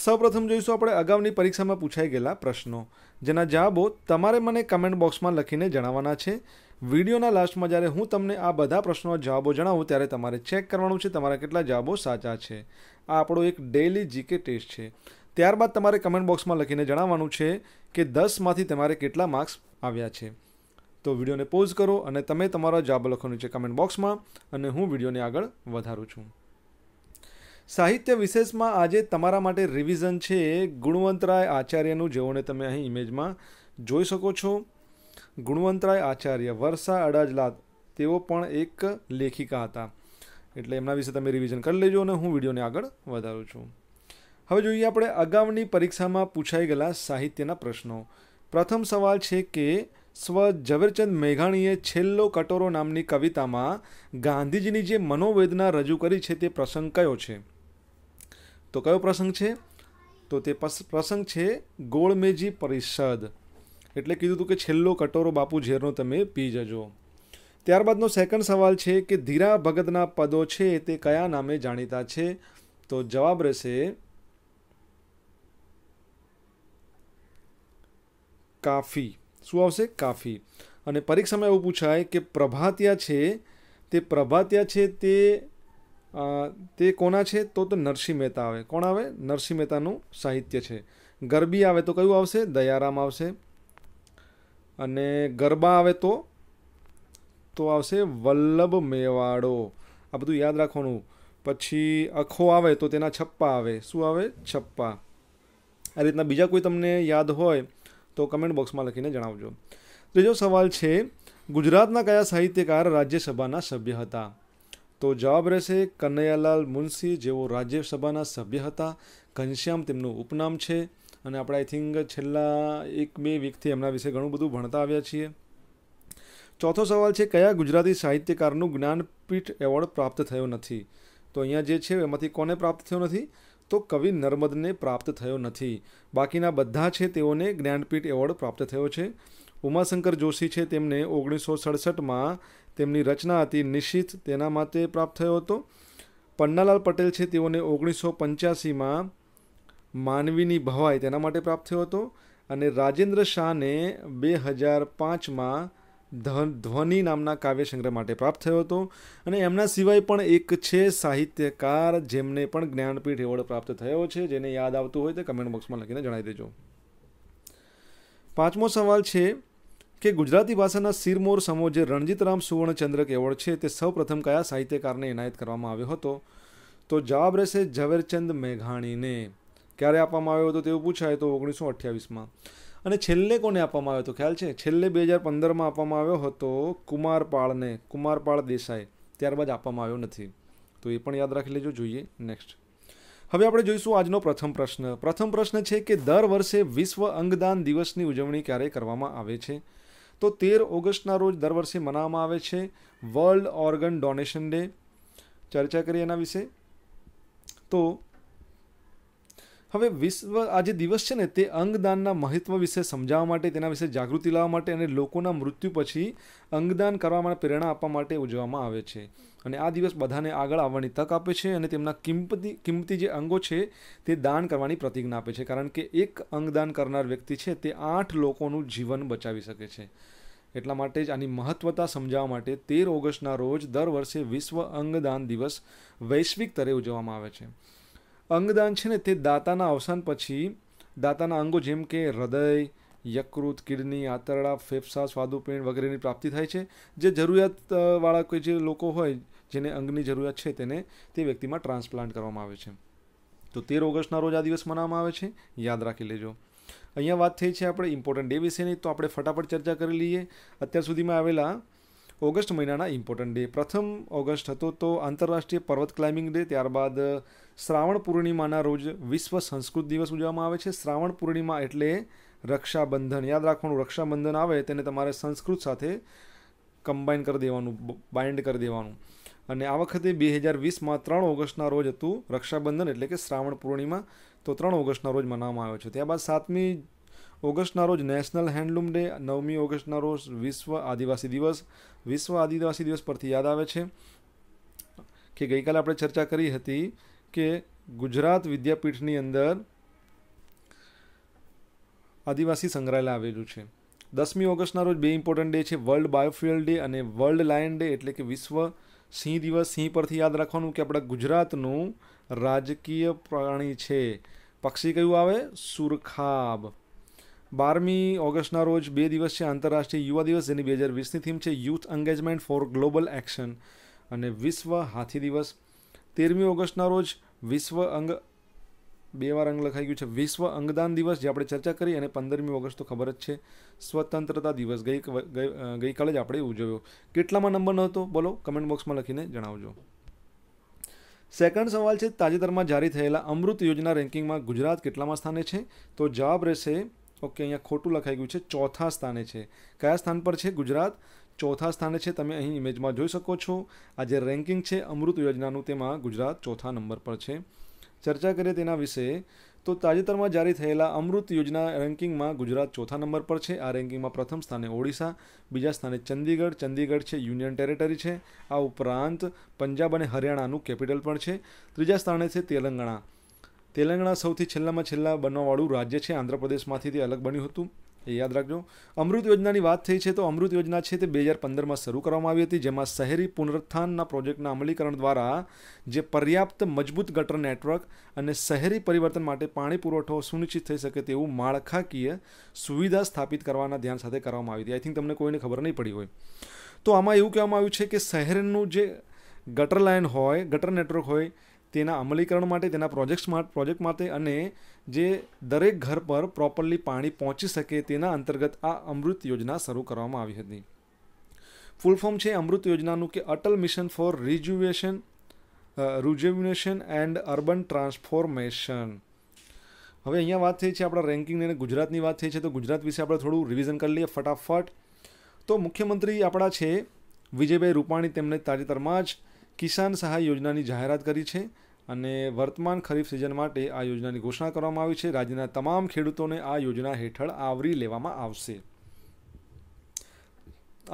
સૌપ્રથમ જોઈશું આપણે અગાઉની પરીક્ષામાં પૂછાઈ ગયેલા પ્રશ્નો જેના જવાબો તમારે મને કમેન્ટ બોક્સમાં લખીને જણાવવાના છે વિડીયોના લાસ્ટમાં જ્યારે હું તમને આ બધા પ્રશ્નો જવાબો જણાવું ત્યારે તમારે ચેક કરવાનું છે તમારા કેટલા જવાબો સાચા છે આ આપણો એક ડેઇલી જીકે ટેસ્ટ છે ત્યારબાદ તમારે કમેન્ટ બોક્સમાં લખીને જણાવવાનું છે કે દસમાંથી તમારે કેટલા માર્ક્સ આવ્યા છે તો વિડીયોને પોઝ કરો અને તમે તમારા જવાબ લખવાનું છે કમેન્ટ બોક્સમાં અને હું વિડીયોને આગળ વધારું છું સાહિત્ય વિશેષમાં આજે તમારા માટે રિવિઝન છે ગુણવંતરાય આચાર્યનું જેઓને તમે અહીં ઇમેજમાં જોઈ શકો છો ગુણવંતરાય આચાર્ય વર્ષા અડાજલાદ તેઓ પણ એક લેખિકા હતા એટલે એમના વિશે તમે રિવિઝન કરી લેજો અને હું વિડીયોને આગળ વધારું છું હવે જોઈએ આપણે અગાઉની પરીક્ષામાં પૂછાઈ ગયેલા સાહિત્યના પ્રશ્નો પ્રથમ સવાલ છે કે સ્વ ઝવેરચંદ મેઘાણીએ છેલ્લો કટોરો નામની કવિતામાં ગાંધીજીની જે મનોવેદના રજૂ કરી છે તે પ્રસંગ કયો છે તો કયો પ્રસંગ છે તો તે પ્રસંગ છે ગોળમેજી પરિષદ એટલે કીધું હતું કે છેલ્લો કટોરો બાપુ ઝેરનો તમે પી જજો ત્યારબાદનો સેકન્ડ સવાલ છે કે ધીરા ભગતના પદો છે તે કયા નામે જાણીતા છે તો જવાબ રહેશે કાફી શું આવશે કાફી અને પરીક્ષામાં એવું પૂછાય કે પ્રભાત્યા છે તે પ્રભાત્યા છે તે તે કોના છે તો તો નરસિંહ મહેતા આવે કોણ આવે નરસિંહ મહેતાનું સાહિત્ય છે ગરબી આવે તો કયું આવશે દયારામ આવશે અને ગરબા આવે તો તો આવશે વલ્લભ મેવાડો આ બધું યાદ રાખવાનું પછી અખો આવે તો તેના છપ્પા આવે શું આવે છપ્પા આ રીતના બીજા કોઈ તમને યાદ હોય તો કમેન્ટ બોક્સમાં લખીને જણાવજો ત્રીજો સવાલ છે ગુજરાતના કયા સાહિત્યકાર રાજ્યસભાના સભ્ય હતા તો જવાબ રહેશે કન્નૈયાલાલ મુનશી જેઓ રાજ્યસભાના સભ્ય હતા ઘનશ્યામ તેમનું ઉપનામ છે અને આપણે આઈ થિંક છેલ્લા એક બે વીકથી એમના વિશે ઘણું બધું ભણતા આવ્યા છીએ ચોથો સવાલ છે કયા ગુજરાતી સાહિત્યકારનું જ્ઞાનપીઠ એવોર્ડ પ્રાપ્ત થયો નથી તો અહીંયા જે છે એમાંથી કોને પ્રાપ્ત થયો નથી તો કવિ નર્મદને પ્રાપ્ત થયો નથી બાકીના બધા છે તેઓને જ્ઞાનપીઠ એવોર્ડ પ્રાપ્ત થયો છે ઉમાશંકર જોશી છે તેમને ઓગણીસો સડસઠમાં તેમની રચના હતી નિશ્ચિત તેના માટે પ્રાપ્ત થયો હતો પન્નાલાલ પટેલ છે તેઓને ઓગણીસો પંચ્યાસીમાં માનવીની ભવાઈ તેના માટે પ્રાપ્ત થયો હતો અને રાજેન્દ્ર શાહને બે હજાર પાંચમાં ધન ધ્વનિ નામના કાવ્ય સંગ્રહ માટે પ્રાપ્ત થયો હતો અને એમના સિવાય પણ એક છે સાહિત્યકાર જેમને પણ જ્ઞાનપીઠ એવોર્ડ પ્રાપ્ત થયો છે જેને યાદ આવતું હોય તે કમેન્ટ બોક્સમાં લખીને જણાવી દેજો પાંચમો સવાલ છે કે ગુજરાતી ભાષાના સિરમોર સમો જે રણજીતરામ સુવર્ણચંદ્રક એવોર્ડ છે તે સૌપ્રથમ કયા સાહિત્યકારને એનાયત કરવામાં આવ્યો હતો તો જવાબ રહેશે ઝવેરચંદ મેઘાણીને ક્યારે આપવામાં આવ્યો હતો તેવું પૂછાય તો ઓગણીસો અઠ્યાવીસમાં અને છેલ્લે કોને આપવામાં આવ્યો હતો ખ્યાલ છે છેલ્લે બે હજાર પંદરમાં આપવામાં આવ્યો હતો કુમારપાળને કુમારપાળ દેસાઈ ત્યારબાદ આપવામાં આવ્યો નથી તો એ પણ યાદ રાખી લેજો જોઈએ નેક્સ્ટ હવે આપણે જોઈશું આજનો પ્રથમ પ્રશ્ન પ્રથમ પ્રશ્ન છે કે દર વર્ષે વિશ્વ અંગદાન દિવસની ઉજવણી ક્યારે કરવામાં આવે છે તો તેર ઓગસ્ટના રોજ દર વર્ષે મનાવવામાં આવે છે વર્લ્ડ ઓર્ગન ડોનેશન ડે ચર્ચા કરી એના વિશે તો હવે વિશ્વ આ જે દિવસ છે ને તે અંગદાનના મહત્વ વિશે સમજાવવા માટે તેના વિશે જાગૃતિ લાવવા માટે અને લોકોના મૃત્યુ પછી અંગદાન કરવા માટે પ્રેરણા આપવા માટે ઉજવવામાં આવે છે અને આ દિવસ બધાને આગળ આવવાની તક આપે છે અને તેમના કિંમતી કિંમતી જે અંગો છે તે દાન કરવાની પ્રતિજ્ઞા આપે છે કારણ કે એક અંગદાન કરનાર વ્યક્તિ છે તે આઠ લોકોનું જીવન બચાવી શકે છે એટલા માટે જ આની મહત્વતા સમજાવવા માટે તેર ઓગસ્ટના રોજ દર વર્ષે વિશ્વ અંગદાન દિવસ વૈશ્વિક સ્તરે ઉજવવામાં આવે છે અંગદાન છે ને તે દાતાના અવસાન પછી દાતાના અંગો જેમ કે હૃદય યકૃત કિડની આંતરડા ફેફસા સ્વાદુપિંડ વગેરેની પ્રાપ્તિ થાય છે જે જરૂરિયાતવાળા કોઈ જે લોકો હોય જેને અંગની જરૂરિયાત છે તેને તે વ્યક્તિમાં ટ્રાન્સપ્લાન્ટ કરવામાં આવે છે તો તેર ઓગસ્ટના રોજ આ દિવસ મનાવવામાં આવે છે યાદ રાખી લેજો અહીંયા વાત થઈ છે આપણે ઇમ્પોર્ટન્ટ ડે વિશેની તો આપણે ફટાફટ ચર્ચા કરી લઈએ અત્યાર સુધીમાં આવેલા ઓગસ્ટ મહિનાના ઇમ્પોર્ટન્ટ ડે પ્રથમ ઓગસ્ટ હતો તો આંતરરાષ્ટ્રીય પર્વત ક્લાઇમ્બિંગ ડે ત્યારબાદ શ્રાવણ પૂર્ણિમાના રોજ વિશ્વ સંસ્કૃત દિવસ ઉજવવામાં આવે છે શ્રાવણ પૂર્ણિમા એટલે રક્ષાબંધન યાદ રાખવાનું રક્ષાબંધન આવે તેને તમારે સંસ્કૃત સાથે કમ્બાઈન કરી દેવાનું બાઇન્ડ કરી દેવાનું અને આ વખતે બે હજાર વીસમાં ત્રણ ઓગસ્ટના રોજ હતું રક્ષાબંધન એટલે કે શ્રાવણ પૂર્ણિમા તો ત્રણ ઓગસ્ટના રોજ મનાવવામાં આવ્યો છે ત્યારબાદ સાતમી ઓગસ્ટના રોજ નેશનલ હેન્ડલૂમ ડે નવમી ઓગસ્ટના રોજ વિશ્વ આદિવાસી દિવસ વિશ્વ આદિવાસી દિવસ પરથી યાદ આવે છે કે ગઈકાલે આપણે ચર્ચા કરી હતી કે ગુજરાત વિદ્યાપીઠની અંદર આદિવાસી સંગ્રહાલય આવેલું છે દસમી ઓગસ્ટના રોજ બે ઇમ્પોર્ટન્ટ ડે છે વર્લ્ડ બાયોફ્યુઅલ ડે અને વર્લ્ડ લાયન ડે એટલે કે વિશ્વ સિંહ દિવસ સિંહ પરથી યાદ રાખવાનું કે આપણા ગુજરાતનું રાજકીય પ્રાણી છે પક્ષી કયું આવે સુરખાબ બારમી ઓગસ્ટના રોજ બે દિવસ છે આંતરરાષ્ટ્રીય યુવા દિવસ જેની બે હજાર વીસની થીમ છે youth engagement for global action અને વિશ્વ હાથી દિવસ તેરમી ઓગસ્ટના રોજ વિશ્વ અંગ બે વાર અંગ લખાઈ ગયું છે વિશ્વ અંગદાન દિવસ જે આપણે ચર્ચા કરી અને પંદરમી ઓગસ્ટ તો ખબર જ છે સ્વતંત્રતા દિવસ ગઈ ગઈકાલે જ આપણે ઉજવ્યો કેટલામાં નંબર નહોતો બોલો કમેન્ટ બોક્સમાં લખીને જણાવજો સેકન્ડ સવાલ છે તાજેતરમાં જારી થયેલા અમૃત યોજના રેન્કિંગમાં ગુજરાત કેટલામાં સ્થાને છે તો જવાબ રહેશે ઓકે અહીંયા ખોટું લખાઈ ગયું છે ચોથા સ્થાને છે કયા સ્થાન પર છે ગુજરાત ચોથા સ્થાને છે તમે અહીં ઇમેજમાં જોઈ શકો છો આ જે રેન્કિંગ છે અમૃત યોજનાનું તેમાં ગુજરાત ચોથા નંબર પર છે ચર્ચા કરીએ તેના વિશે તો તાજેતરમાં જારી થયેલા અમૃત યોજના રેન્કિંગમાં ગુજરાત ચોથા નંબર પર છે આ રેન્કિંગમાં પ્રથમ સ્થાને ઓડિશા બીજા સ્થાને ચંદીગઢ ચંદીગઢ છે યુનિયન ટેરેટરી છે આ ઉપરાંત પંજાબ અને હરિયાણાનું કેપિટલ પણ છે ત્રીજા સ્થાને છે તેલંગાણા તેલંગાણા સૌથી છેલ્લામાં છેલ્લા બનવાવાળું રાજ્ય છે આંધ્રપ્રદેશમાંથી તે અલગ બન્યું હતું એ યાદ રાખજો અમૃત યોજનાની વાત થઈ છે તો અમૃત યોજના છે તે બે હજાર પંદરમાં શરૂ કરવામાં આવી હતી જેમાં શહેરી પુનરુત્થાનના પ્રોજેક્ટના અમલીકરણ દ્વારા જે પર્યાપ્ત મજબૂત ગટર નેટવર્ક અને શહેરી પરિવર્તન માટે પાણી પુરવઠો સુનિશ્ચિત થઈ શકે તેવું માળખાકીય સુવિધા સ્થાપિત કરવાના ધ્યાન સાથે કરવામાં આવી હતી આઈ થિંક તમને કોઈને ખબર નહીં પડી હોય તો આમાં એવું કહેવામાં આવ્યું છે કે શહેરનું જે ગટર લાઇન હોય ગટર નેટવર્ક હોય તેના અમલીકરણ માટે તેના પ્રોજેક્ટ પ્રોજેક્ટ માટે અને જે દરેક ઘર પર પ્રોપરલી પાણી પહોંચી શકે તેના અંતર્ગત આ અમૃત યોજના શરૂ કરવામાં આવી હતી ફૂલ ફોર્મ છે અમૃત યોજનાનું કે Atal mission for rejuvenation rejuvenation and urban transformation હવે અહીંયા વાત થઈ છે આપણા રેન્કિંગની અને ગુજરાતની વાત થઈ છે તો ગુજરાત વિશે આપણે થોડું રિવિઝન કરી લઈએ ફટાફટ તો મુખ્યમંત્રી આપણા છે વિજયભાઈ રૂપાણી તેમને તાજેતરમાં જ કિસાન સહાય યોજનાની જાહેરાત કરી છે અને વર્તમાન ખરીફ સિઝન માટે આ યોજનાની ઘોષણા કરવામાં આવી છે રાજ્યના તમામ ખેડૂતોને આ યોજના હેઠળ આવરી લેવામાં આવશે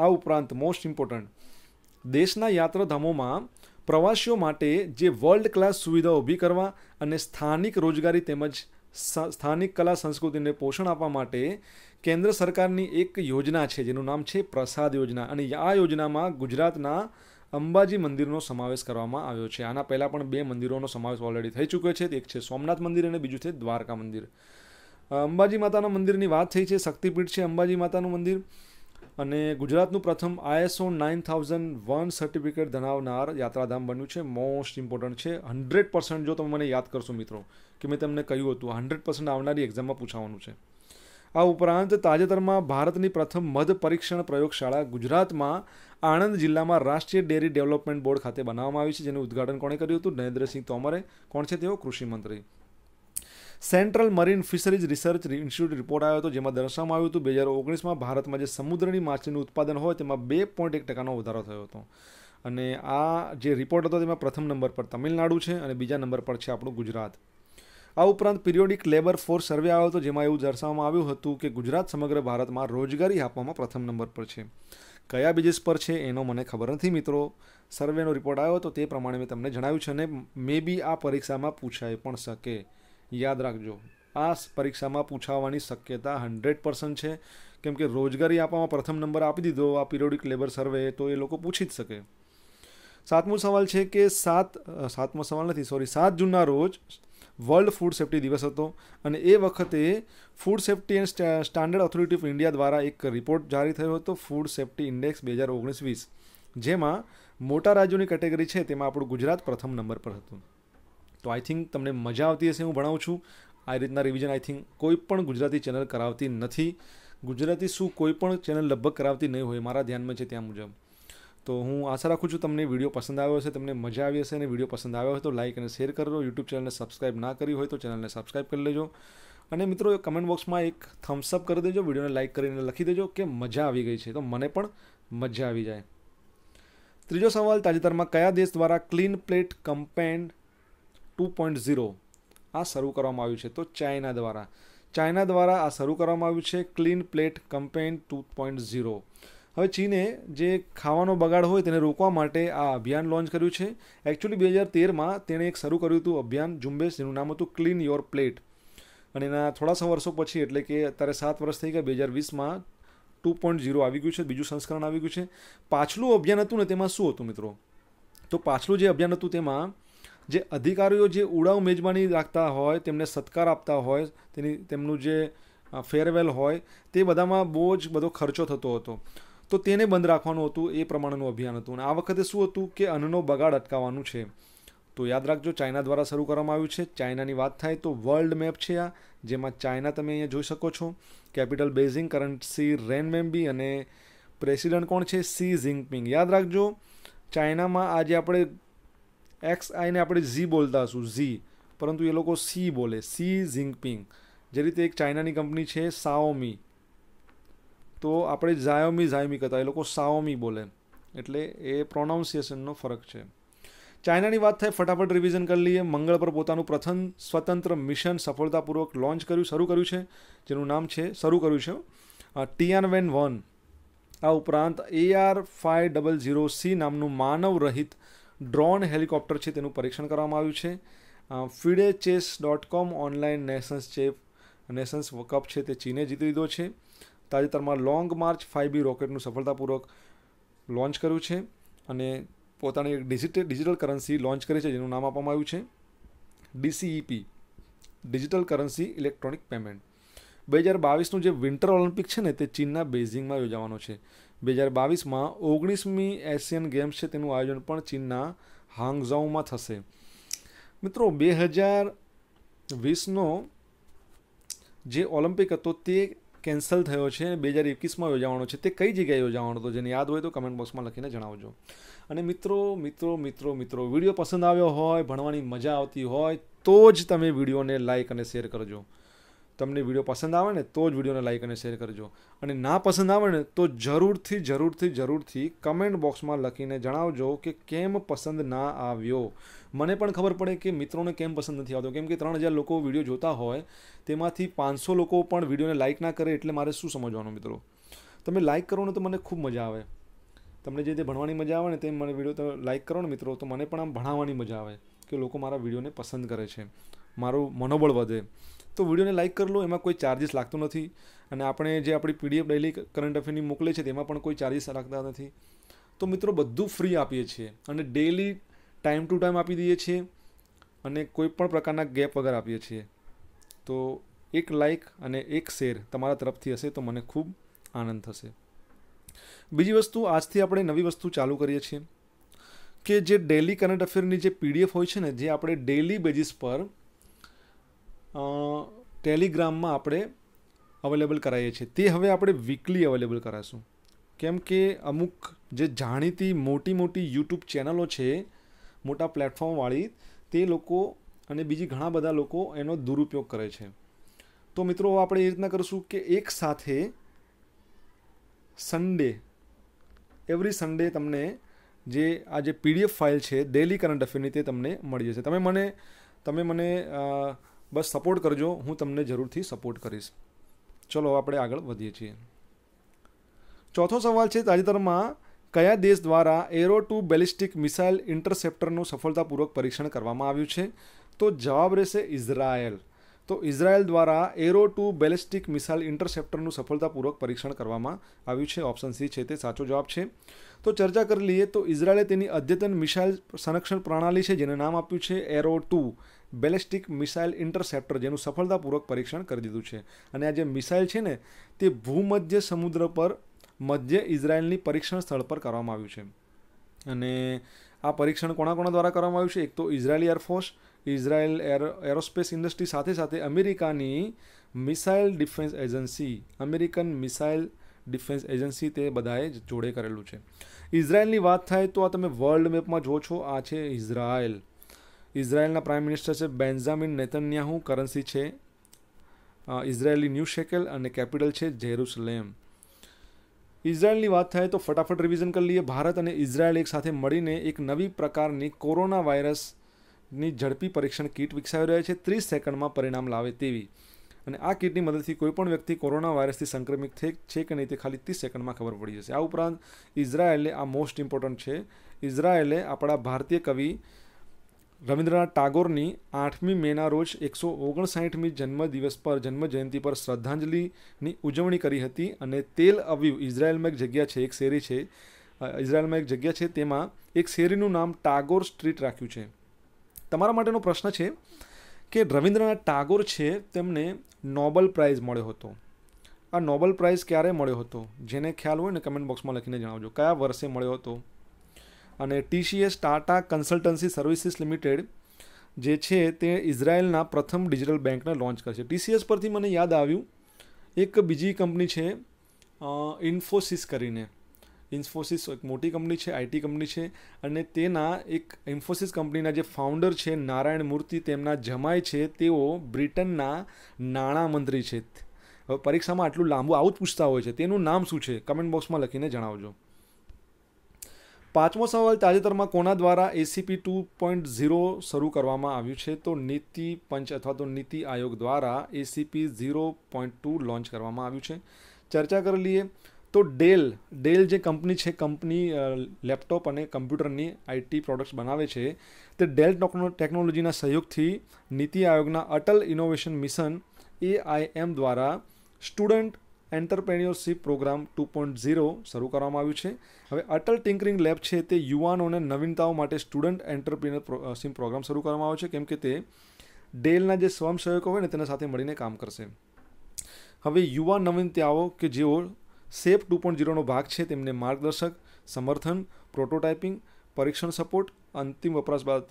આ ઉપરાંત મોસ્ટ ઇમ્પોર્ટન્ટ દેશના યાત્રાધામોમાં પ્રવાસીઓ માટે જે વર્લ્ડ ક્લાસ સુવિધા ઊભી કરવા અને સ્થાનિક રોજગારી તેમજ સ્થાનિક કલા સંસ્કૃતિને પોષણ આપવા માટે કેન્દ્ર સરકારની એક યોજના છે જેનું નામ છે પ્રસાદ યોજના અને આ યોજનામાં ગુજરાતના અંબાજી મંદિરનો સમાવેશ કરવામાં આવ્યો છે આના પહેલાં પણ બે મંદિરોનો સમાવેશ ઓલરેડી થઈ ચૂક્યો છે એક છે સોમનાથ મંદિર અને બીજું છે દ્વારકા મંદિર અંબાજી માતાના મંદિરની વાત થઈ છે શક્તિપીઠ છે અંબાજી માતાનું મંદિર અને ગુજરાતનું પ્રથમ ISO nine thousand one certificate ધરાવનાર યાત્રાધામ બન્યું છે મોસ્ટ ઇમ્પોર્ટન્ટ છે હન્ડ્રેડ પર્સન્ટ જો તમે મને યાદ કરશો મિત્રો કે મેં તમને કહ્યું હતું હન્ડ્રેડ પર્સન્ટ આવનારી એક્ઝામમાં પૂછાવાનું છે આ ઉપરાંત તાજેતરમાં ભારતની પ્રથમ મધ પરીક્ષણ પ્રયોગશાળા ગુજરાતમાં આણંદ જિલ્લામાં રાષ્ટ્રીય ડેરી ડેવલપમેન્ટ બોર્ડ ખાતે બનાવવામાં આવી છે જેનું ઉદ્ઘાટન કોણે કર્યું હતું નરેન્દ્રસિંહ તોમરે કોણ છે તેઓ કૃષિમંત્રી central marine fisheries research institute report આવ્યો હતો જેમાં દર્શાવવામાં આવ્યું હતું બે હજાર ઓગણીસમાં ભારતમાં જે સમુદ્રની માછલીનું ઉત્પાદન હોય તેમાં બે પોઈન્ટ એક ટકાનો વધારો થયો હતો અને આ જે રિપોર્ટ હતો તેમાં પ્રથમ નંબર પર તમિલનાડુ છે અને બીજા નંબર પર છે આપણું ગુજરાત આ ઉપરાંત પિરિયોડિક લેબર ફોર્સ સર્વે આવ્યો હતો જેમાં એવું દર્શાવવામાં આવ્યું હતું કે ગુજરાત સમગ્ર ભારતમાં રોજગારી આપવામાં પ્રથમ નંબર પર છે કયા બેઝિસ પર છે એનો મને ખબર નથી મિત્રો સર્વેનો રિપોર્ટ આવ્યો હતો તે પ્રમાણે મેં તમને જણાવ્યું છે અને મે બી આ પરીક્ષામાં પૂછાઈ પણ શકે યાદ રાખજો આ પરીક્ષામાં પૂછાવવાની શક્યતા હંડ્રેડ પર્સન્ટ છે કેમ કે રોજગારી આપવામાં પ્રથમ નંબર આપી દીધો આ પિરિયોડિક લેબર સર્વે તો એ લોકો પૂછી જ શકે સાતમો સવાલ છે કે સાત સાતમો સવાલ નથી સોરી સાત જૂનના રોજ વર્લ્ડ ફૂડ સેફ્ટી દિવસ હતો અને એ વખતે food safety and standard authority of India દ્વારા એક રિપોર્ટ જારી થયો હતો ફૂડ સેફ્ટી ઇન્ડેક્સ બે હજાર ઓગણીસ વીસ જેમાં મોટા રાજ્યોની કેટેગરી છે તેમાં આપણું ગુજરાત પ્રથમ નંબર પર હતું તો આઈ થિંક તમને મજા આવતી હશે હું ભણાવું છું આ રીતના રિવિઝન આઈ થિંક કોઈ પણ ગુજરાતી ચેનલ કરાવતી નથી ગુજરાતી શું કોઈ પણ ચેનલ લગભગ કરાવતી નહીં હોય મારા ધ્યાનમાં છે ત્યાં મુજબ તો હું આશા રાખું છું તમને વિડીયો પસંદ આવ્યો હશે તમને મજા આવી હશે અને વિડીયો પસંદ આવ્યો હોય તો લાઇક અને શેર કરો યુટ્યુબ ચેનલને સબસ્ક્રાઇબ ના કરી હોય તો ચેનલને સબસ્ક્રાઇબ કરી લેજો અને મિત્રો કમેન્ટ બોક્સમાં એક થમ્સઅપ કરી દેજો વિડીયોને લાઇક કરીને લખી દેજો કે મજા આવી ગઈ છે તો મને પણ મજા આવી જાય ત્રીજો સવાલ તાજેતરમાં કયા દેશ દ્વારા clean plate campaign two point zero આ શરૂ કરવામાં આવ્યું છે તો ચાઇના દ્વારા ચાઇના દ્વારા આ શરૂ કરવામાં આવ્યું છે clean plate campaign two point zero હવે ચીને જે ખાવાનો બગાડ હોય તેને રોકવા માટે આ અભિયાન લોન્ચ કર્યું છે એકચ્યુઅલી બે હજાર તેરમાં તેણે એક શરૂ કર્યું હતું અભિયાન ઝુંબેશ જેનું નામ હતું ક્લીન યોર પ્લેટ અને એના થોડા વર્ષો પછી એટલે કે અત્યારે સાત વર્ષ થઈ ગયા બે હજાર વીસમાં ટુ પોઈન્ટ ઝીરો આવી ગયું છે બીજું સંસ્કરણ આવી ગયું છે પાછલું અભિયાન હતું ને તેમાં શું હતું મિત્રો તો પાછલું જે અભિયાન હતું તેમાં જે અધિકારીઓ જે ઉડાવ મેજબાની રાખતા હોય તેમને સત્કાર આપતા હોય તેની તેમનું જે ફેરવેલ હોય તે બધામાં બહુ જ બધો ખર્ચો થતો હતો તો તેને બંધ રાખવાનું હતું એ પ્રમાણેનું અભિયાન હતું અને આ વખતે શું હતું કે અન્નનો બગાડ અટકાવવાનું છે તો યાદ રાખજો ચાઇના દ્વારા શરૂ કરવામાં આવ્યું છે ચાઇનાની વાત થાય તો વર્લ્ડ મેપ છે આ જેમાં ચાઇના તમે અહીંયા જોઈ શકો છો કેપિટલ બેઝિંગ કરન્સી રેનમેમ્બી અને પ્રેસિડન્ટ કોણ છે સી ઝિંગપિંગ યાદ રાખજો ચાઇનામાં આજે આપણે એક્સ આઈને આપણે ઝી બોલતા હશું ઝી પરંતુ એ લોકો સી બોલે સી ઝિંગપિંગ જે રીતે એક ચાઇનાની કંપની છે સાઓમી તો આપણે ઝાયોમી ઝાયમી કહેતા એ લોકો સાઓમી બોલે એટલે એ પ્રોનાઉન્સિએશનનો ફરક છે ચાઇનાની વાત થાય ફટાફટ રિવિઝન કરી લઈએ મંગળ પર પોતાનું પ્રથમ સ્વતંત્ર મિશન સફળતાપૂર્વક લોન્ચ કર્યું શરૂ કર્યું છે જેનું નામ છે શરૂ કર્યું છે ટીઆન વેન વન આ ઉપરાંત AR five double zero C નામનું માનવ રહિત ડ્રોન હેલિકોપ્ટર છે તેનું પરીક્ષણ કરવામાં આવ્યું છે FIDE chess dot com online nations cup nations cup છે તે ચીને જીતી લીધો છે તાજેતરમાં લોંગ માર્ચ ફાઇવ બી રોકેટનું સફળતાપૂર્વક લોન્ચ કર્યું છે અને પોતાની એક ડિજિટલ ડિજિટલ કરન્સી લોન્ચ કરી છે જેનું નામ આપવામાં આવ્યું છે DCEP digital currency electronic payment બે હજાર બાવીસનું જે વિન્ટર ઓલિમ્પિક છે ને તે ચીનના બેઝિંગમાં યોજાવાનો છે બે હજાર બાવીસમાં ઓગણીસમી એશિયન ગેમ્સ છે તેનું આયોજન પણ ચીનના હાંગઝાઉમાં થશે મિત્રો બે હજાર વીસનો જે ઓલિમ્પિક હતો તે કેન્સલ થયો છે બે હજાર એકવીસમાં યોજાવાનો છે તે કઈ જગ્યાએ યોજાવાનો હતો જેને યાદ હોય તો કમેન્ટ બોક્સમાં લખીને જણાવજો અને મિત્રો મિત્રો મિત્રો મિત્રો વિડીયો પસંદ આવ્યો હોય ભણવાની મજા આવતી હોય તો જ તમે વિડીયોને લાઇક અને શેર કરજો તમને વિડીયો પસંદ આવે ને તો જ વિડીયોને લાઇક અને શેર કરજો અને ના પસંદ આવે ને તો જરૂરથી જરૂરથી જરૂરથી કમેન્ટ બોક્સમાં લખીને જણાવજો કે કેમ પસંદ ના આવ્યો મને પણ ખબર પડે કે મિત્રોને કેમ પસંદ નથી આવતો કેમ કે ત્રણ હજાર લોકો વિડીયો જોતા હોય તેમાંથી પાંચસો લોકો પણ વિડીયોને લાઇક ના કરે એટલે મારે શું સમજવાનું મિત્રો તમે લાઇક કરો ને તો મને ખૂબ મજા આવે તમને જે રીતે ભણવાની મજા આવે ને તેમ મને વિડીયો તમે લાઇક કરો ને મિત્રો તો મને પણ આમ ભણાવવાની મજા આવે કે લોકો મારા વિડીયોને પસંદ કરે છે મારું મનોબળ વધે તો વિડીયોને લાઇક કરી લો એમાં કોઈ ચાર્જિસ લાગતો નથી અને આપણે જે આપણી પીડીએફ ડેલી કરંટ અફેરની મોકલે છે તેમાં પણ કોઈ ચાર્જિસ લાગતા નથી તો મિત્રો બધું ફ્રી આપીએ છીએ અને ડેલી ટાઈમ ટુ ટાઈમ આપી દઈએ છીએ અને કોઈ પણ પ્રકારના ગેપ વગર આપીએ છીએ તો એક લાઇક અને એક શેર તમારા તરફથી હશે તો મને ખૂબ આનંદ થશે બીજી વસ્તુ આજથી આપણે નવી વસ્તુ ચાલુ કરીએ છીએ કે જે ડેલી કરંટ અફેરની જે પીડીએફ હોય છે ને જે આપણે ડેલી બેઝિસ પર ટેલિગ્રામમાં આપણે અવેલેબલ કરાવીએ છીએ તે હવે આપણે વીકલી અવેલેબલ કરાશું કેમ કે અમુક જે જાણીતી મોટી મોટી યુટ્યુબ ચેનલો છે મોટા પ્લેટફોર્મવાળી તે લોકો અને બીજી ઘણા બધા લોકો એનો દુરુપયોગ કરે છે તો મિત્રો આપણે એ રીતના કરીશું કે એક સાથે સન્ડે એવરી સન્ડે તમને જે આ જે પીડીએફ ફાઇલ છે ડેલી કરંટ અફેરની તે તમને મળી જશે તમે મને તમે મને બસ સપોર્ટ કરજો હું તમને જરૂરથી સપોર્ટ કરીશ ચલો આપણે આગળ વધીએ છીએ ચોથો સવાલ છે તાજેતરમાં કયા દેશ દ્વારા એરો ટુ બેલિસ્ટિક મિસાઇલ ઇન્ટરસેપ્ટરનું સફળતાપૂર્વક પરીક્ષણ કરવામાં આવ્યું છે તો જવાબ રહેશે ઇઝરાયલ તો ઇઝરાયલ દ્વારા એરો ટુ બેલિસ્ટિક મિસાઇલ ઇન્ટરસેપ્ટરનું સફળતાપૂર્વક પરીક્ષણ કરવામાં આવ્યું છે ઓપ્શન સી છે તે સાચો જવાબ છે તો ચર્ચા કરી લઈએ તો ઇઝરાયલે તેની અદ્યતન મિસાઇલ સંરક્ષણ પ્રણાલી છે જેને નામ આપ્યું છે Arrow two ballistic missile interceptor જેનું સફળતાપૂર્વક પરીક્ષણ કરી દીધું છે અને આ જે મિસાઇલ છે ને તે ભૂમધ્ય સમુદ્ર પર મધ્ય ઇઝરાયલની પરીક્ષણ સ્થળ પર કરવામાં આવ્યું છે અને આ પરીક્ષણ કોણા કોણા દ્વારા કરવામાં આવ્યું છે એક તો Israel air force Israel air aerospace industry સાથે સાથે અમેરિકાની missile defence agency American missile defence agency તે બધાએ જોડે કરેલું છે ઇઝરાયલની વાત થાય તો આ તમે વર્લ્ડ મેપમાં જો છો આ છે ઇઝરાયલ ઇઝરાયલના પ્રાઇમ મિનિસ્ટર છે બેન્ઝામિન નેતન્યાહુ કરન્સી છે ઇઝરાયેલી ન્યૂ શેકેલ અને કેપિટલ છે જેરુસલેમ ઇઝરાયલની વાત થાય તો ફટાફટ રિવિઝન કરી લઈએ ભારત અને ઇઝરાયલ એક સાથે મળીને એક નવી પ્રકારની કોરોના વાયરસની ઝડપી પરીક્ષણ કીટ વિકસાવી રહ્યા છે ત્રીસ સેકન્ડમાં પરિણામ લાવે તેવી અને આ કીટની મદદથી કોઈપણ વ્યક્તિ કોરોના વાયરસથી સંક્રમિત થઈ છે કે નહીં તે ખાલી ત્રીસ સેકન્ડમાં ખબર પડી જશે આ ઉપરાંત ઇઝરાયેલે આ મોસ્ટ ઇમ્પોર્ટન્ટ છે ઇઝરાયેલે આપણા ભારતીય કવિ રવિન્દ્રનાથ ટાગોરની આઠમી મેના રોજ એકસો ઓગણસાઠમી જન્મદિવસ પર જન્મજયંતિ પર શ્રદ્ધાંજલિની ઉજવણી કરી હતી અને તેલ અવિવ ઇઝરાયલમાં એક જગ્યા છે એક શેરી છે ઇઝરાયલમાં એક જગ્યા છે તેમાં એક શેરીનું નામ ટાગોર સ્ટ્રીટ રાખ્યું છે તમારા માટેનો પ્રશ્ન છે કે રવિન્દ્રનાથ ટાગોર છે તેમને નોબલ પ્રાઇઝ મળ્યો હતો આ નોબલ પ્રાઇઝ ક્યારે મળ્યો હતો જેને ખ્યાલ હોય ને કમેન્ટ બોક્સમાં લખીને જણાવજો કયા વર્ષે મળ્યો હતો અને TCS Tata consultancy services limited જે છે તે ઇઝરાયલના પ્રથમ ડિજિટલ બેંકને લોન્ચ કરશે ટીસીએસ પરથી મને યાદ આવ્યું એક બીજી કંપની છે ઇન્ફોસિસ કરીને ઇન્ફોસિસ એક મોટી કંપની છે આઈટી કંપની છે અને તેના એક ઇન્ફોસિસ કંપનીના જે ફાઉન્ડર છે નારાયણ મૂર્તિ તેમના જમાય છે તેઓ બ્રિટનના નાણામંત્રી છે હવે પરીક્ષામાં આટલું લાંબુ આવું જ પૂછતા હોય છે તેનું નામ શું છે કમેન્ટ બોક્સમાં લખીને જણાવજો પાંચમો સવાલ તાજેતરમાં કોના દ્વારા એસીપી ટુ પોઈન્ટ ઝીરો શરૂ કરવામાં આવ્યું છે તો નીતિ પંચ અથવા તો નીતિ આયોગ દ્વારા ACP zero point two launch કરવામાં આવ્યું છે ચર્ચા કરી લઈએ તો ડેલ ડેલ જે કંપની છે કંપની લેપટોપ અને કમ્પ્યુટરની આઈટી પ્રોડક્ટ્સ બનાવે છે તે ડેલ ટેકનોલોજીના સહયોગથી નીતિ આયોગના અટલ ઇનોવેશન મિશન એઆઈએમ દ્વારા student entrepreneurship programme two point zero શરૂ કરવામાં આવ્યું છે હવે અટલ ટિંકરિંગ લેબ છે તે યુવાનોને નવીનતાઓ માટે સ્ટુડન્ટ એન્ટરપ્રિનરશિપ પ્રોગ્રામ શરૂ કરવામાં આવ્યો છે કેમ કે તે ડેલના જે સ્વયંસેવકો હોય ને તેના સાથે મળીને કામ કરશે હવે યુવા નવીનતાઓ કે જેઓ સેફ ટુ પોઈન્ટ ઝીરોનો ભાગ છે તેમને માર્ગદર્શક સમર્થન પ્રોટોટાઇપિંગ પરીક્ષણ સપોર્ટ અંતિમ વપરાશ બાદ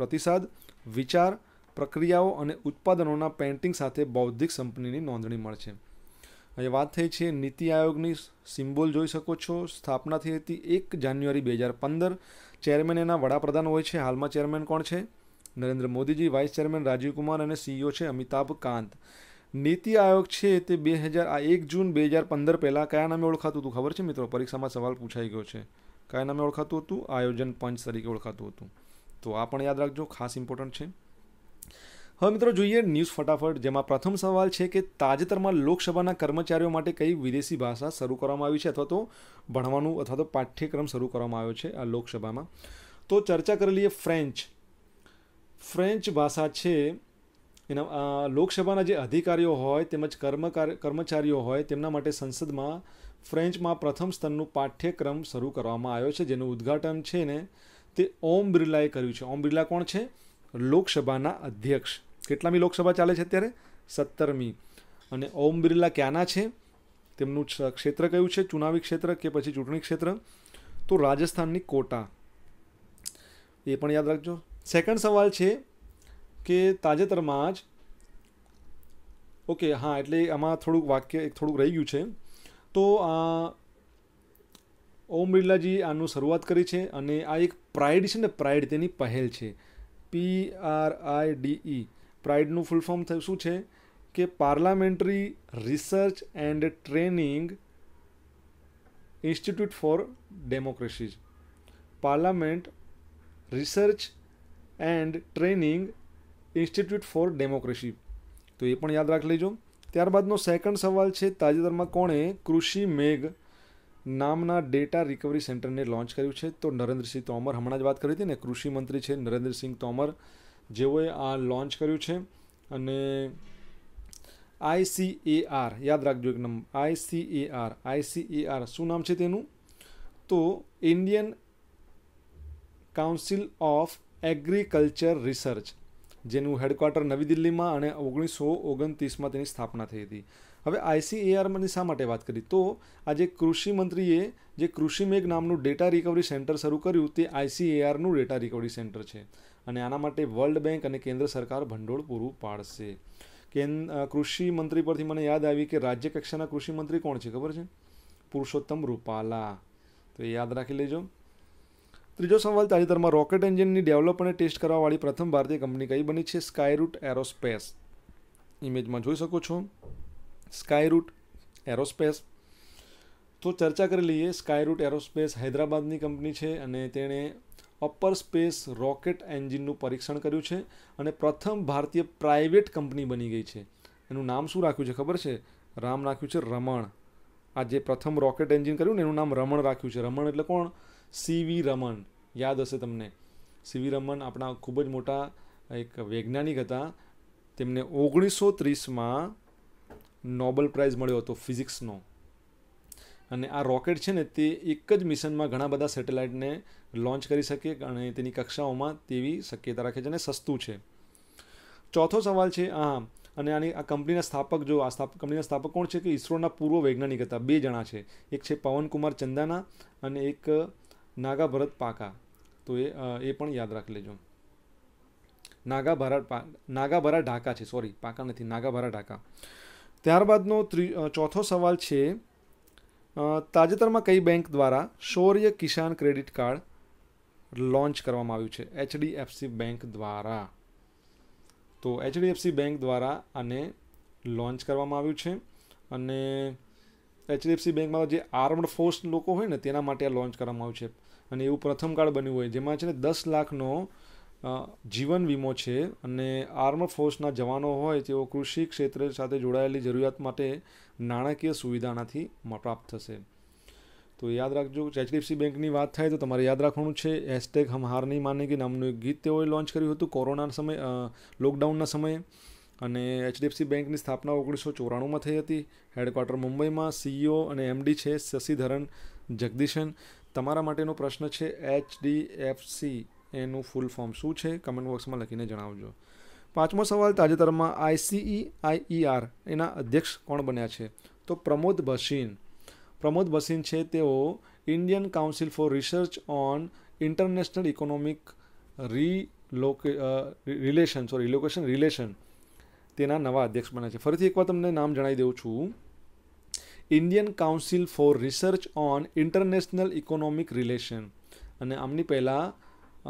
પ્રતિસાદ વિચાર પ્રક્રિયાઓ અને ઉત્પાદનોના પેન્ટિંગ સાથે બૌદ્ધિક સંપત્તિની નોંધણી મળશે અહીં વાત થઈ છે નીતિ આયોગની સિમ્બોલ જોઈ શકો છો સ્થાપના થઈ હતી એક જાન્યુઆરી બે હજાર પંદર ચેરમેન એના વડાપ્રધાન હોય છે હાલમાં ચેરમેન કોણ છે નરેન્દ્ર મોદીજી વાઇસ ચેરમેન રાજીવ કુમાર અને સીઈઓ છે અમિતાભ કાંત નીતિ આયોગ છે તે બે હજાર આ એક જૂન બે હજાર પંદર પહેલાં કયા નામે ઓળખાતું હતું ખબર છે મિત્રો પરીક્ષામાં સવાલ પૂછાઈ ગયો છે કયા નામે ઓળખાતું હતું આયોજન પંચ તરીકે ઓળખાતું હતું તો આ પણ યાદ રાખજો ખાસ ઇમ્પોર્ટન્ટ છે હવે મિત્રો જોઈએ ન્યૂઝ ફટાફટ જેમાં પ્રથમ સવાલ છે કે તાજેતરમાં લોકસભાના કર્મચારીઓ માટે કઈ વિદેશી ભાષા શરૂ કરવામાં આવી છે અથવા તો ભણવાનું અથવા તો પાઠ્યક્રમ શરૂ કરવામાં આવ્યો છે આ લોકસભામાં તો ચર્ચા કરી લઈએ ફ્રેન્ચ ફ્રેન્ચ ભાષા છે એના લોકસભાના જે અધિકારીઓ હોય તેમજ કર્મકાર કર્મચારીઓ હોય તેમના માટે સંસદમાં ફ્રેન્ચમાં પ્રથમ સ્તરનું પાઠ્યક્રમ શરૂ કરવામાં આવ્યો છે જેનું ઉદ્ઘાટન છે ને તે ઓમ બિરલાએ કર્યું છે ઓમ બિરલા કોણ છે લોકસભાના અધ્યક્ષ કેટલામી લોકસભા ચાલે છે અત્યારે સત્તરમી અને ઓમ બિરલા ક્યાંના છે તેમનું ક્ષેત્ર કયું છે ચુનાવી ક્ષેત્ર કે પછી ચૂંટણી ક્ષેત્ર તો રાજસ્થાનની કોટા એ પણ યાદ રાખજો સેકન્ડ સવાલ છે કે તાજેતરમાં જ ઓકે હા એટલે આમાં થોડુંક વાક્ય એક થોડુંક રહી ગયું છે તો આ ઓમ બિરલાજી આનું શરૂઆત કરી છે અને આ એક પ્રાઇડ છે ને પ્રાઇડ તેની પહેલ છે P R I D E પ્રાઇડનું ફૂલ ફોર્મ થયું શું છે કે parliamentary research and training institute for democracies parliament research and training institute for democracy તો એ પણ યાદ રાખી લેજો ત્યારબાદનો સેકન્ડ સવાલ છે તાજેતરમાં કોણે કૃષિ મેઘ નામના ડેટા રિકવરી સેન્ટરને લોન્ચ કર્યું છે તો નરેન્દ્રસિંહ તોમર હમણાં જ વાત કરી હતી ને કૃષિ મંત્રી છે નરેન્દ્રસિંહ તોમર જેઓએ આ લોન્ચ કર્યું છે અને આઈસીએઆર યાદ રાખજો એક નંબર આઈસીએઆર આઈસીએઆર શું નામ છે તેનું તો Indian council of agriculture research જેનું હેડક્વાર્ટર નવી દિલ્હીમાં અને ઓગણીસો ઓગણત્રીસમાં તેની સ્થાપના થઈ હતી હવે આઈસીએઆરમાંની શા માટે વાત કરી તો આજે કૃષિ મંત્રીએ જે કૃષિમેઘ નામનું ડેટા રિકવરી સેન્ટર શરૂ કર્યું તે આઈસીએઆરનું ડેટા રિકવરી સેન્ટર છે અને આના માટે વર્લ્ડ બેંક અને કેન્દ્ર સરકાર ભંડોળ પૂરું પાડશે કેન કૃષિ મંત્રી પરથી મને યાદ આવી કે રાજ્ય કક્ષાના કૃષિ મંત્રી કોણ છે ખબર છે પુરુષોત્તમ રૂપાલા તો એ યાદ રાખી લેજો ત્રીજો સવાલ તાજેતરમાં રોકેટ એન્જિનની ડેવલપ અને ટેસ્ટ કરવાવાળી પ્રથમ ભારતીય કંપની કઈ બની છે સ્કાયરૂટ એરોસ્પેસ ઇમેજમાં જોઈ શકો છો સ્કાયરૂટ એરોસ્પેસ તો ચર્ચા કરી લઈએ સ્કાયરૂટ એરોસ્પેસ હૈદરાબાદની કંપની છે અને તેણે અપર સ્પેસ રોકેટ એન્જિનનું પરીક્ષણ કર્યું છે અને પ્રથમ ભારતીય પ્રાઇવેટ કંપની બની ગઈ છે એનું નામ શું રાખ્યું છે ખબર છે રામ રાખ્યું છે રમણ આ જે પ્રથમ રોકેટ એન્જિન કર્યું ને એનું નામ રમણ રાખ્યું છે રમણ એટલે કોણ સીવી રમણ યાદ હશે તમને સીવી રમણ આપણા ખૂબ જ મોટા એક વૈજ્ઞાનિક હતા તેમને ઓગણીસો ત્રીસમાં નોબલ પ્રાઇઝ મળ્યો હતો ફિઝિક્સનો અને આ રોકેટ છે ને તે એક જ મિશનમાં ઘણા બધા સેટેલાઇટને લોન્ચ કરી શકે અને તેની કક્ષાઓમાં તેવી શક્યતા રાખે છે અને સસ્તું છે ચોથો સવાલ છે આ અને આની આ કંપનીના સ્થાપક જો આ સ્થાપક કંપનીના સ્થાપક કોણ છે કે ઇસરોના પૂર્વ વૈજ્ઞાનિક હતા બે જણા છે એક છે પવનકુમાર ચંદાના અને એક નાગા ભરત પાકા તો એ એ પણ યાદ રાખી લેજો નાગા ભરા નાગા ભરા ઢાકા છે સોરી પાકા નથી નાગા ભરા ઢાકા ત્યારબાદનો ત્રી ચોથો સવાલ છે તાજેતરમાં કઈ બેંક દ્વારા Shaurya Kisan credit card launch કરવામાં આવ્યું છે એચડીએફસી બેંક દ્વારા તો એચડીએફસી બેંક દ્વારા આને લોન્ચ કરવામાં આવ્યું છે અને એચડીએફસી બેંકમાં જે આર્મડ ફોર્સ લોકો હોય ને તેના માટે આ લોન્ચ કરવામાં આવ્યું છે અને એવું પ્રથમ કાર્ડ બન્યું હોય જેમાં છે ને દસ લાખનો જીવન વીમો છે અને આર્મ ફોર્સના જવાનો હોય તેઓ કૃષિ ક્ષેત્ર સાથે જોડાયેલી જરૂરિયાત માટે નાણાકીય સુવિધાનાથી પ્રાપ્ત થશે તો યાદ રાખજો એચડીએફસી બેંકની વાત થાય તો તમારે યાદ રાખવાનું છે હેશટેગ હમ હાર નહીં માને કે નામનું એક ગીત તેઓએ લોન્ચ કર્યું હતું કોરોના સમય લોકડાઉનના સમયે અને એચડીએફસી બેંકની સ્થાપના ઓગણીસો ચોરાણુંમાં થઈ હતી હેડક્વાર્ટર મુંબઈમાં સીઈઓ e અને એમડી છે શશિધરન જગદીશન તમારા માટેનો પ્રશ્ન છે એચડીએફસી એનું ફૂલ ફોર્મ શું છે કમેન્ટ બોક્સમાં લખીને જણાવજો પાંચમો સવાલ તાજેતરમાં આઈસીઈ આઈઈઆર એના અધ્યક્ષ કોણ બન્યા છે તો પ્રમોદ ભસીન પ્રમોદ ભસીન છે તેઓ Indian council for research on international economic relocate relation sorry relocation relation તેના નવા અધ્યક્ષ બન્યા છે ફરીથી એકવાર તમને નામ જણાવી દઉં છું Indian council for research on international economic relation અને આમની પહેલાં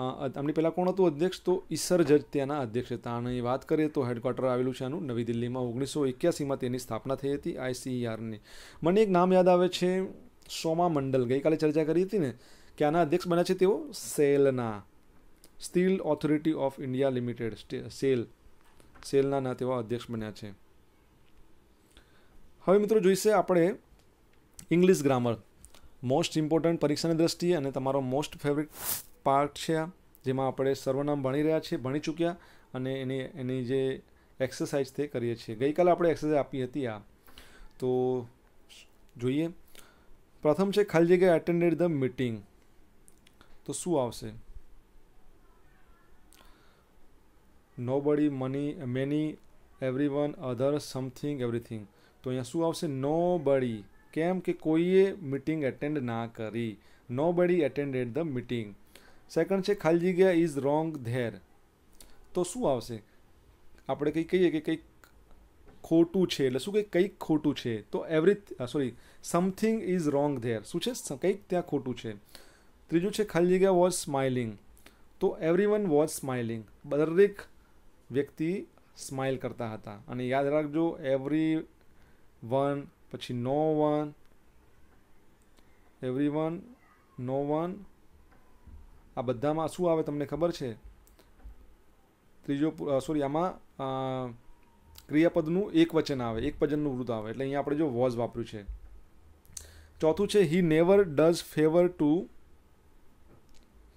આમની પહેલાં કોણ હતું અધ્યક્ષ તો ઈસર જજ ત્યાંના અધ્યક્ષ હતા અને વાત કરીએ તો હેડક્વાર્ટર આવેલું છે આનું નવી દિલ્હીમાં ઓગણીસો એક્યાસીમાં તેની સ્થાપના થઈ હતી આઈસીઈઆરની મને એક નામ યાદ આવે છે સોમા મંડલ ગઈકાલે ચર્ચા કરી હતી ને કે આના અધ્યક્ષ બન્યા છે તેઓ સેલના steel authority of India limited SAIL સેલના ના તેવા અધ્યક્ષ બન્યા છે હવે મિત્રો જોઈશે આપણે ઇંગ્લિશ ગ્રામર મોસ્ટ ઇમ્પોર્ટન્ટ પરીક્ષાની દ્રષ્ટિએ અને તમારો મોસ્ટ ફેવરિટ પાર્ટ છે આ જેમાં આપણે સર્વનામ ભણી રહ્યા છીએ ભણી ચૂક્યા અને એની એની જે એક્સરસાઇઝ તે કરીએ છીએ ગઈકાલે આપણે એક્સરસાઇઝ આપી હતી આ તો જોઈએ પ્રથમ છે ખાલી જગ્યાએ એટેન્ડેડ ધ મિટિંગ તો શું આવશે nobody money many everyone other something everything તો અહીંયા શું આવશે નો બડી કેમ કે કોઈએ મિટિંગ એટેન્ડ ના કરી નો બડી એટેન્ડેડ ધ મિટિંગ સેકન્ડ છે ખાલી જગ્યા ઇઝ રોંગ ધેર તો શું આવશે આપણે કંઈક કહીએ કે કંઈક ખોટું છે એટલે શું કંઈક કંઈક ખોટું છે તો every sorry something is wrong there શું છે કંઈક ત્યાં ખોટું છે ત્રીજું છે ખાલી જગ્યા વોઝ સ્માઇલિંગ તો એવરી વન વોઝ સ્માઇલિંગ દરેક વ્યક્તિ સ્માઇલ કરતા હતા અને યાદ રાખજો એવરી વન પછી no one everyone no one આ બધામાં શું આવે તમને ખબર છે ત્રીજો સોરી આમાં ક્રિયાપદનું એક વચન આવે એક વચનનું વૃત આવે એટલે અહીંયા આપણે જો વોઝ વાપર્યું છે ચોથું છે he never does favour to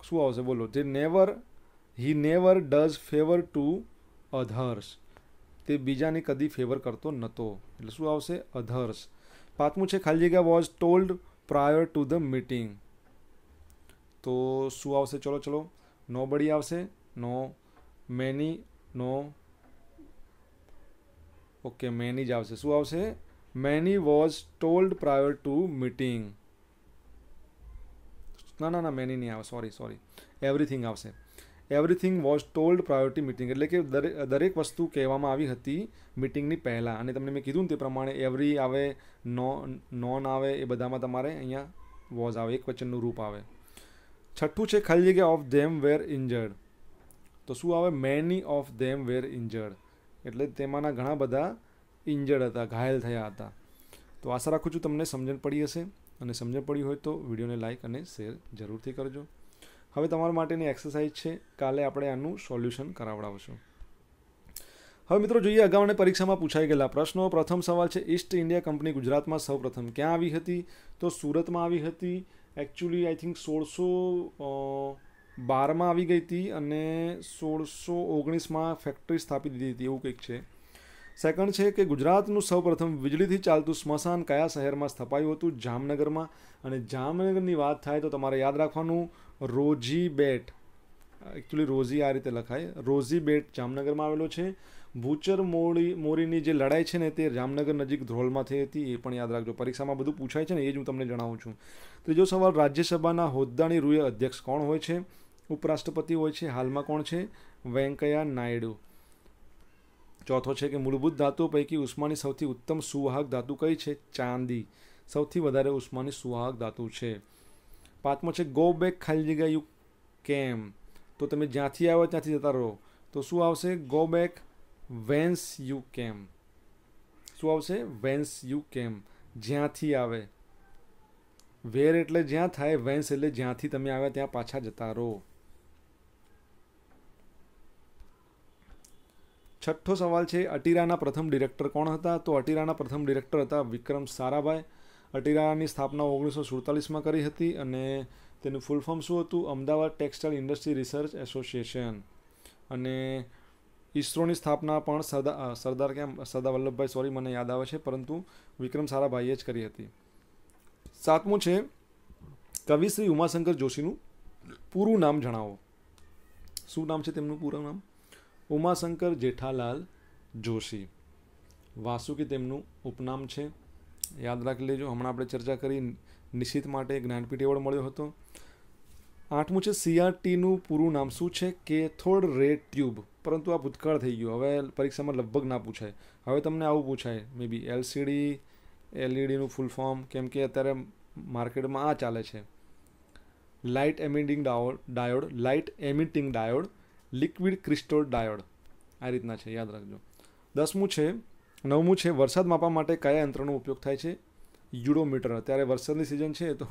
શું આવશે બોલો જે never he never does favour to others તે બીજાને કદી ફેવર કરતો નહોતો એટલે શું આવશે અધર્સ પાંચમું છે ખાલી જગ્યા was told prior to the meeting તો શું આવશે ચલો ચલો નો બડી આવશે no many no okay many જ આવશે શું આવશે many was told prior to meeting ના ના ના મેની નહીં આવે સોરી સોરી એવરીથિંગ આવશે everything was told priority meeting એટલે કે દરેક વસ્તુ કહેવામાં આવી હતી મિટિંગની પહેલાં અને તમને મેં કીધું ને તે પ્રમાણે એવરી આવે નો નોન આવે એ બધામાં તમારે અહીંયા વોઝ આવે એક વચનનું રૂપ આવે છઠ્ઠું છે ખાલી જગ્યા ઓફ ધેમ વેર ઇન્જર્ડ તો શું આવે many of them were injured એટલે તેમાંના ઘણા બધા ઇન્જર્ડ હતા ઘાયલ થયા હતા તો આશા રાખું છું તમને સમજણ પડી હશે અને સમજણ પડી હોય તો વિડીયોને લાઇક અને શેર જરૂરથી કરજો હવે તમારા માટેની એક્સરસાઇઝ છે કાલે આપણે આનું સોલ્યુશન કરાવડાવશું હવે મિત્રો જોઈએ અગાઉને પરીક્ષામાં પૂછાઈ ગયેલા પ્રશ્નો પ્રથમ સવાલ છે ઈસ્ટ ઇન્ડિયા કંપની ગુજરાતમાં સૌપ્રથમ ક્યાં આવી હતી તો સુરતમાં આવી હતી એકચ્યુઅલી આઈ થિંક સોળસો બારમાં આવી ગઈ હતી અને સોળસો ઓગણીસમાં ફેક્ટરી સ્થાપી દીધી હતી એવું કંઈક છે સેકન્ડ છે કે ગુજરાતનું સૌપ્રથમ વીજળીથી ચાલતું સ્મશાન કયા શહેરમાં સ્થપાયું હતું જામનગરમાં અને જામનગરની વાત થાય તો તમારે યાદ રાખવાનું રોજી બેટ એકચ્યુઅલી રોઝી આ રીતે લખાય રોઝી બેટ જામનગરમાં આવેલો છે ભૂચર મોરી મોરીની જે લડાઈ છે ને તે જામનગર નજીક ધ્રોલમાં થઈ હતી એ પણ યાદ રાખજો પરીક્ષામાં બધું પૂછાય છે ને એ જ હું તમને જણાવું છું ત્રીજો સવાલ રાજ્યસભાના હોદ્દાની રૂએ અધ્યક્ષ કોણ હોય છે ઉપરાષ્ટ્રપતિ હોય છે હાલમાં કોણ છે વેંકૈયા નાયડુ ચોથો છે કે મૂળભૂત ધાતુઓ પૈકી ઉષ્માની સૌથી ઉત્તમ સુવાહક ધાતુ કઈ છે ચાંદી સૌથી વધારે ઉષ્માની સુવાહક ધાતુ છે પાંચમો છે ગો બેક ખાલી જગ્યા યુ કેમ તો તમે જ્યાંથી આવ્યો ત્યાંથી જતા રહો તો શું આવશે ગો બેક વેન્સ યુ કેમ શું આવશે વેન્સ યુ કેમ જ્યાંથી આવે વેર એટલે જ્યાં થાય વેન્સ એટલે જ્યાંથી તમે આવ્યા ત્યાં પાછા જતા રહો છઠ્ઠો સવાલ છે અટીરાના પ્રથમ ડિરેક્ટર કોણ હતા તો અટીરાના પ્રથમ ડિરેક્ટર હતા વિક્રમ સારાભાઈ અટીરાની સ્થાપના ઓગણીસો સુડતાલીસમાં કરી હતી અને તેનું ફૂલ ફોર્મ શું હતું Ahmedabad textile industry research association અને ઇસરોની સ્થાપના પણ સરદાર સરદાર કેમ સરદાર વલ્લભભાઈ સોરી મને યાદ આવે છે પરંતુ વિક્રમ સારાભાઈએ જ કરી હતી સાતમું છે કવિશ્રી ઉમાશંકર જોશીનું પૂરું નામ જણાવો શું નામ છે તેમનું પૂરું નામ ઉમાશંકર જેઠાલાલ જોશી વાસુકી તેમનું ઉપનામ છે યાદ રાખી લેજો હમણાં આપણે ચર્ચા કરી નિશ્ચિત માટે જ્ઞાનપીઠ એવોર્ડ મળ્યો હતો આઠમું છે સીઆરટીનું પૂરું નામ શું છે કેથોડ રે ટ્યુબ પરંતુ આ ભૂતકાળ થઈ ગયું હવે પરીક્ષામાં લગભગ ના પૂછાય હવે તમને આવું પૂછાય મે બી એલસીડી એલઈડીનું ફૂલ ફોર્મ કેમ કે અત્યારે માર્કેટમાં આ ચાલે છે light emitting diode diode light emitting diode liquid crystal diode આ રીતના છે યાદ રાખજો દસમું છે નવમું છે વરસાદ માપવા માટે કયા યંત્રનો ઉપયોગ થાય છે યુડોમીટર અત્યારે વરસાદની સિઝન છે તો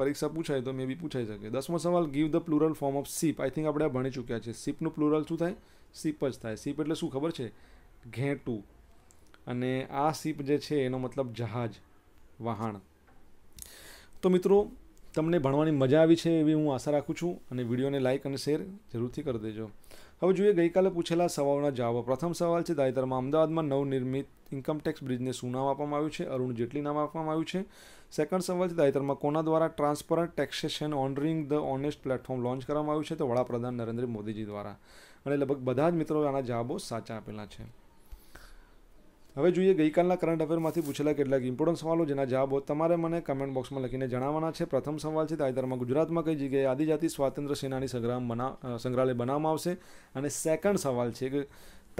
પરીક્ષા પૂછાય તો મે બી પૂછાઈ શકે દસમો સવાલ give the plural form of sheep I think આપણે ભણી ચૂક્યા છે સીપનું પ્લુરલ શું થાય સીપ જ થાય સીપ એટલે શું ખબર છે ઘેટું અને આ સીપ જે છે એનો મતલબ જહાજ વહાણ તો મિત્રો તમને ભણવાની મજા આવી છે એવી હું આશા રાખું છું અને વિડીયોને લાઇક અને શેર જરૂરથી કરી દેજો હવે જોઈએ ગઈકાલે પૂછેલા સવાલોના જવાબ પ્રથમ સવાલ છે તાજેતરમાં અમદાવાદમાં નવનિર્મિત ઇન્કમટેક્સ બ્રિજને શું નામ આપવામાં આવ્યું છે અરુણ જેટલી નામ આપવામાં આવ્યું છે સેકન્ડ સવાલ છે તાજેતરમાં કોના દ્વારા transparent taxation honouring the honest platform launch કરવામાં આવ્યું છે તો વડાપ્રધાન નરેન્દ્ર મોદીજી દ્વારા અને લગભગ બધા જ મિત્રો આના જવાબો સાચા આપેલા છે હવે જોઈએ ગઈકાલના કરંટ અફેરમાંથી પૂછેલા કેટલાક ઇમ્પોર્ટન્ટ સવાલો જેના જવાબો તમારે મને કમેન્ટ બોક્સમાં લખીને જણાવવાના છે પ્રથમ સવાલ છે તાજેતરમાં ગુજરાતમાં કઈ જગ્યાએ આદિજાતિ સ્વાતંત્ર્ય સેનાની સંગ્રામ બના સંગ્રહાલય બનાવવામાં આવશે અને સેકન્ડ સવાલ છે કે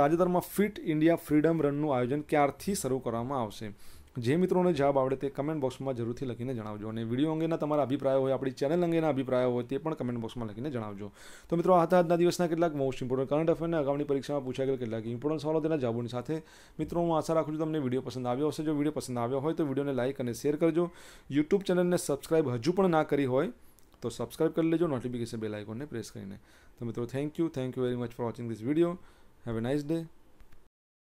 તાજેતરમાં ફિટ ઇન્ડિયા ફ્રીડમ રનનું આયોજન ક્યારથી શરૂ કરવામાં આવશે જે મિત્રોને જાબ આવડે તે કમેન્ટ બોક્સમાં જરૂરથી લખીને જણાવજો અને વિડીયો અંગેના તમારા અભિપ્રાયો હોય આપણી ચેનલ અંગેના અભિપ્રાયો હોય તે પણ કમેન્ટ બોક્સમાં લખીને જણાવજો તો મિત્રો આ હતા આજના દિવસના કેટલાક મોસ્ટ ઇમ્પોર્ટન્ટ કરંટ અફેરને અગાઉની પરીક્ષામાં પૂછાય ગયેલા કેટલાક ઇમ્પોર્ટન્ટ સવાલો તેના જવાબોની સાથે મિત્રો હું આશા રાખું છું તમને વિડીયો પસંદ આવ્યો હશે જો વિડીયો પસંદ આવ્યો હોય તો વિડીયોને લાઇક અને શેર કરજો યુટ્યુબ ચેનલને સબસ્ક્રાઇબ હજુ પણ ના કરી હોય તો સબસ્ક્રાઇબ કરી લેજો નોટિફિકેશન બેલ આઇકોનને પ્રેસ કરીને તો મિત્રો thank you thank you very much for watching this video have a nice day